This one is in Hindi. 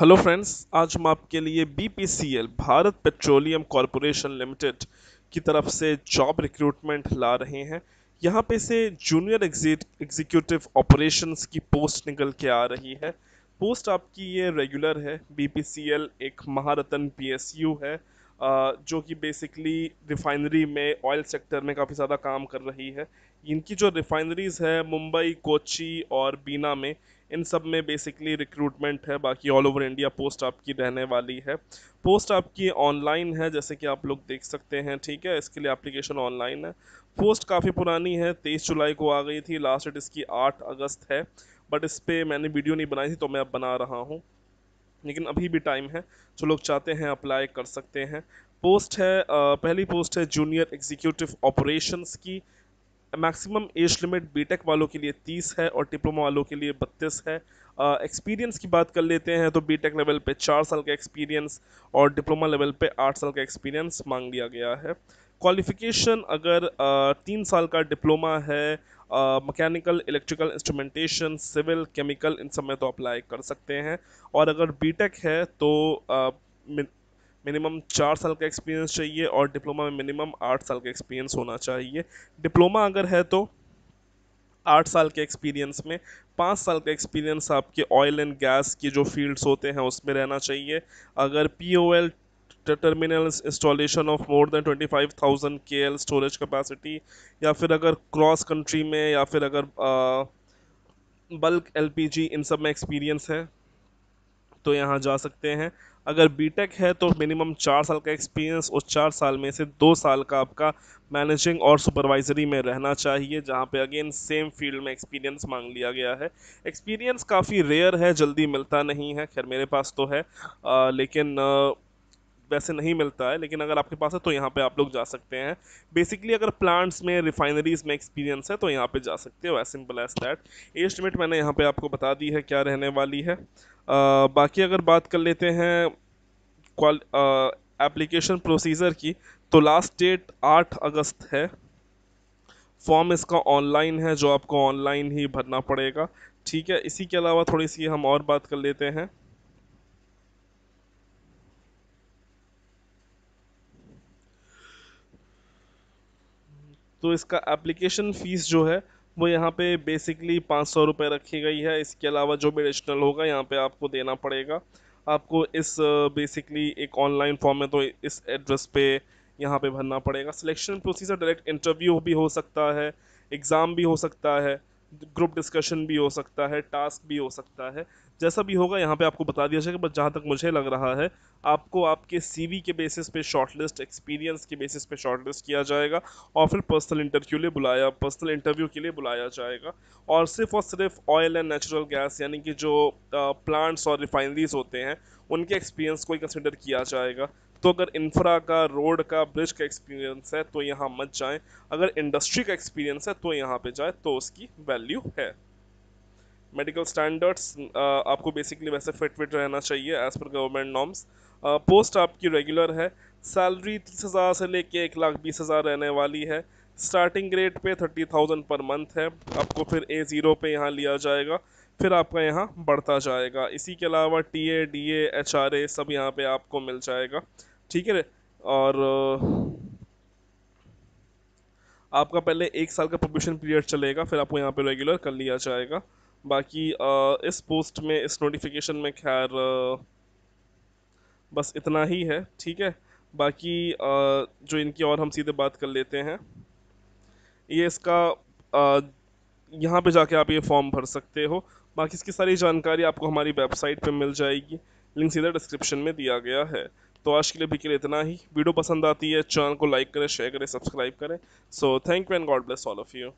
हेलो फ्रेंड्स आज हम आपके लिए BPCL Bharat petroleum corporation limited की तरफ से जॉब रिक्रूटमेंट ला रहे हैं यहाँ पे से जूनियर एग्जीक्यूटिव ऑपरेशंस की पोस्ट निकल के आ रही है पोस्ट आपकी ये रेगुलर है बीपीसीएल एक महारतन पीएसयू है जो कि बेसिकली रिफाइनरी में ऑयल सेक्टर में काफ़ी ज़्यादा काम कर रही है इनकी जो रिफाइनरीज़ है मुंबई कोची और बीना में इन सब में बेसिकली रिक्रूटमेंट है बाकी ऑल ओवर इंडिया पोस्ट आपकी रहने वाली है पोस्ट आपकी ऑनलाइन है जैसे कि आप लोग देख सकते हैं ठीक है इसके लिए एप्लीकेशन ऑनलाइन है पोस्ट काफ़ी पुरानी है तेईस जुलाई को आ गई थी लास्ट डेट इसकी आठ अगस्त है बट इस पर मैंने वीडियो नहीं बनाई थी तो मैं अब बना रहा हूँ लेकिन अभी भी टाइम है जो लोग चाहते हैं अप्लाई कर सकते हैं पोस्ट है पहली पोस्ट है जूनियर एग्जीक्यूटिव ऑपरेशंस की मैक्सिमम एज लिमिट बीटेक वालों के लिए तीस है और डिप्लोमा वालों के लिए बत्तीस है एक्सपीरियंस uh, की बात कर लेते हैं तो बीटेक लेवल पे चार साल का एक्सपीरियंस और डिप्लोमा लेवल पे आठ साल का एक्सपीरियंस मांग लिया गया है क्वालिफिकेशन अगर uh, तीन साल का डिप्लोमा है mechanical electrical instrumentation civil chemical इन सब में तो अप्लाई कर सकते हैं और अगर बीटेक है तो uh, मिनिमम चार साल का एक्सपीरियंस चाहिए और डिप्लोमा में मिनिमम आठ साल का एक्सपीरियंस होना चाहिए डिप्लोमा अगर है तो आठ साल के एक्सपीरियंस में पाँच साल का एक्सपीरियंस आपके ऑयल एंड गैस के जो फील्ड्स होते हैं उसमें रहना चाहिए अगर P O L terminal installation of more than K L storage capacity या फिर अगर क्रॉस कंट्री में या फिर अगर बल्क एल पी जी इन सब में एक्सपीरियंस है तो यहाँ जा सकते हैं अगर बीटेक है तो मिनिमम चार साल का एक्सपीरियंस और चार साल में से दो साल का आपका मैनेजिंग और सुपरवाइजरी में रहना चाहिए जहाँ पे अगेन सेम फील्ड में एक्सपीरियंस मांग लिया गया है एक्सपीरियंस काफ़ी रेयर है जल्दी मिलता नहीं है खैर मेरे पास तो है आ, लेकिन आ, वैसे नहीं मिलता है लेकिन अगर आपके पास है तो यहाँ पे आप लोग जा सकते हैं बेसिकली अगर प्लांट्स में रिफाइनरीज में एक्सपीरियंस है तो यहाँ पे जा सकते हो as simple as that as मैंने यहाँ पे आपको बता दी है क्या रहने वाली है आ, बाकी अगर बात कर लेते हैं एप्लीकेशन प्रोसीजर की तो लास्ट डेट आठ अगस्त है फॉर्म इसका ऑनलाइन है जो आपको ऑनलाइन ही भरना पड़ेगा ठीक है इसी के अलावा थोड़ी सी हम और बात कर लेते हैं तो इसका एप्लीकेशन फ़ीस जो है वो यहाँ पे बेसिकली पाँच सौ रुपये रखी गई है इसके अलावा जो भी एडिशनल होगा यहाँ पे आपको देना पड़ेगा आपको इस बेसिकली एक ऑनलाइन फॉर्म है तो इस एड्रेस पे यहाँ पे भरना पड़ेगा सिलेक्शन प्रोसीजर डायरेक्ट इंटरव्यू भी हो सकता है एग्ज़ाम भी हो सकता है ग्रुप डिस्कशन भी हो सकता है टास्क भी हो सकता है जैसा भी होगा यहाँ पे आपको बता दिया जाएगा बट जहाँ तक मुझे लग रहा है आपको आपके सीवी के बेसिस पे शॉर्टलिस्ट एक्सपीरियंस के बेसिस पे शॉर्टलिस्ट किया जाएगा और फिर पर्सनल इंटरव्यू लिए बुलाया पर्सनल इंटरव्यू के लिए बुलाया जाएगा और सिर्फ और सिर्फ ऑयल एंड नेचुरल गैस यानी कि जो प्लांट्स और रिफाइनरीज होते हैं उनके एक्सपीरियंस को ही कंसिडर किया जाएगा तो अगर इंफ्रा का रोड का ब्रिज का एक्सपीरियंस है तो यहाँ मत जाए अगर इंडस्ट्री का एक्सपीरियंस है तो यहाँ पे जाए तो उसकी वैल्यू है मेडिकल स्टैंडर्ड्स आपको बेसिकली वैसे फिट फिट रहना चाहिए as per government norms post आपकी रेगुलर है सैलरी तीस हज़ार से लेके एक लाख बीस हज़ार रहने वाली है स्टार्टिंग रेट पे थर्टी थाउजेंड पर मंथ है आपको फिर ए ज़ीरो पे यहाँ लिया जाएगा फिर आपका यहाँ बढ़ता जाएगा इसी के अलावा T A D A H R A सब यहाँ पे आपको मिल जाएगा ठीक है और आपका पहले एक साल का प्रोबेशन पीरियड चलेगा फिर आपको यहाँ पे रेगुलर कर लिया जाएगा बाकी इस पोस्ट में इस नोटिफिकेशन में खैर बस इतना ही है ठीक है बाकी जो इनकी और हम सीधे बात कर लेते हैं ये इसका यहाँ पे जाके आप ये फॉर्म भर सकते हो बाकी इसकी सारी जानकारी आपको हमारी वेबसाइट पे मिल जाएगी लिंक सीधा डिस्क्रिप्शन में दिया गया है तो आज के लिए भी के लिए इतना ही वीडियो पसंद आती है चैनल को लाइक करें शेयर करें सब्सक्राइब करें so thank you and God bless all of you